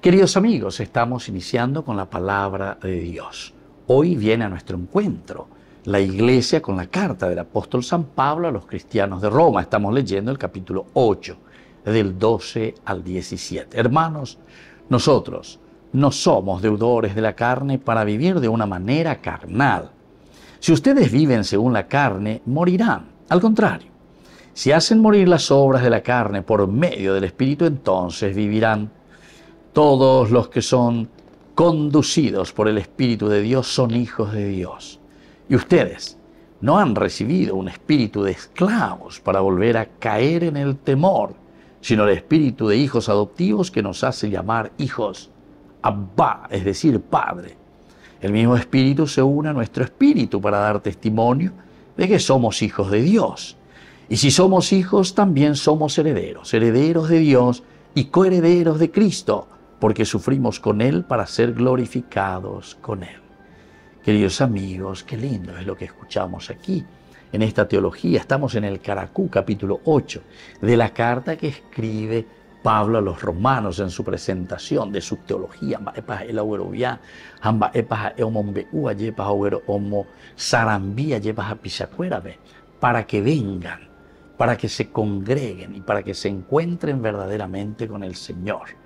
Queridos amigos, estamos iniciando con la palabra de Dios. Hoy viene a nuestro encuentro la iglesia con la carta del apóstol San Pablo a los cristianos de Roma. Estamos leyendo el capítulo 8, del 12 al 17. Hermanos, nosotros no somos deudores de la carne para vivir de una manera carnal. Si ustedes viven según la carne, morirán. Al contrario, si hacen morir las obras de la carne por medio del Espíritu, entonces vivirán. Todos los que son conducidos por el Espíritu de Dios son hijos de Dios. Y ustedes no han recibido un espíritu de esclavos para volver a caer en el temor, sino el espíritu de hijos adoptivos que nos hace llamar hijos. Abba, es decir, Padre. El mismo espíritu se une a nuestro espíritu para dar testimonio de que somos hijos de Dios. Y si somos hijos, también somos herederos, herederos de Dios y coherederos de Cristo porque sufrimos con Él para ser glorificados con Él. Queridos amigos, qué lindo es lo que escuchamos aquí en esta teología. Estamos en el Caracú, capítulo 8, de la carta que escribe Pablo a los romanos en su presentación de su teología, para que vengan, para que se congreguen y para que se encuentren verdaderamente con el Señor.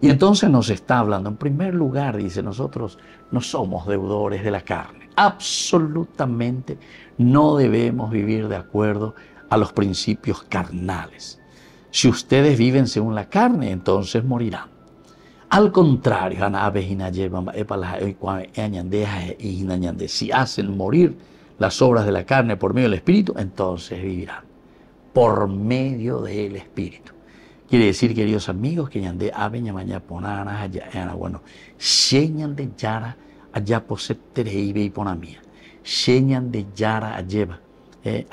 Y entonces nos está hablando, en primer lugar, dice, nosotros no somos deudores de la carne. Absolutamente no debemos vivir de acuerdo a los principios carnales. Si ustedes viven según la carne, entonces morirán. Al contrario, eh, eh, eh, si hacen morir las obras de la carne por medio del Espíritu, entonces vivirán. Por medio del Espíritu. Quiere decir, queridos amigos, que ñande abe mañana ponana, allá bueno. Señan de yara allá posep y ponamía. Señan de yara alleva. Eh,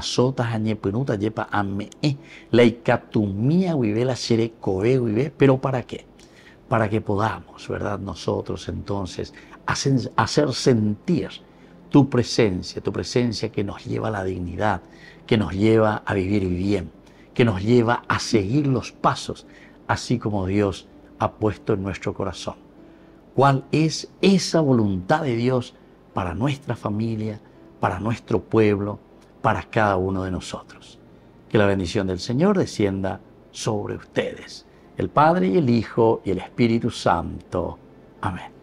sotas, añepenuta, jepa ame. Eh. La icatumía huive la serecoe vive. Pero ¿para qué? Para que podamos, ¿verdad? Nosotros entonces hacer sentir tu presencia, tu presencia que nos lleva a la dignidad, que nos lleva a vivir bien que nos lleva a seguir los pasos, así como Dios ha puesto en nuestro corazón. ¿Cuál es esa voluntad de Dios para nuestra familia, para nuestro pueblo, para cada uno de nosotros? Que la bendición del Señor descienda sobre ustedes, el Padre y el Hijo y el Espíritu Santo. Amén.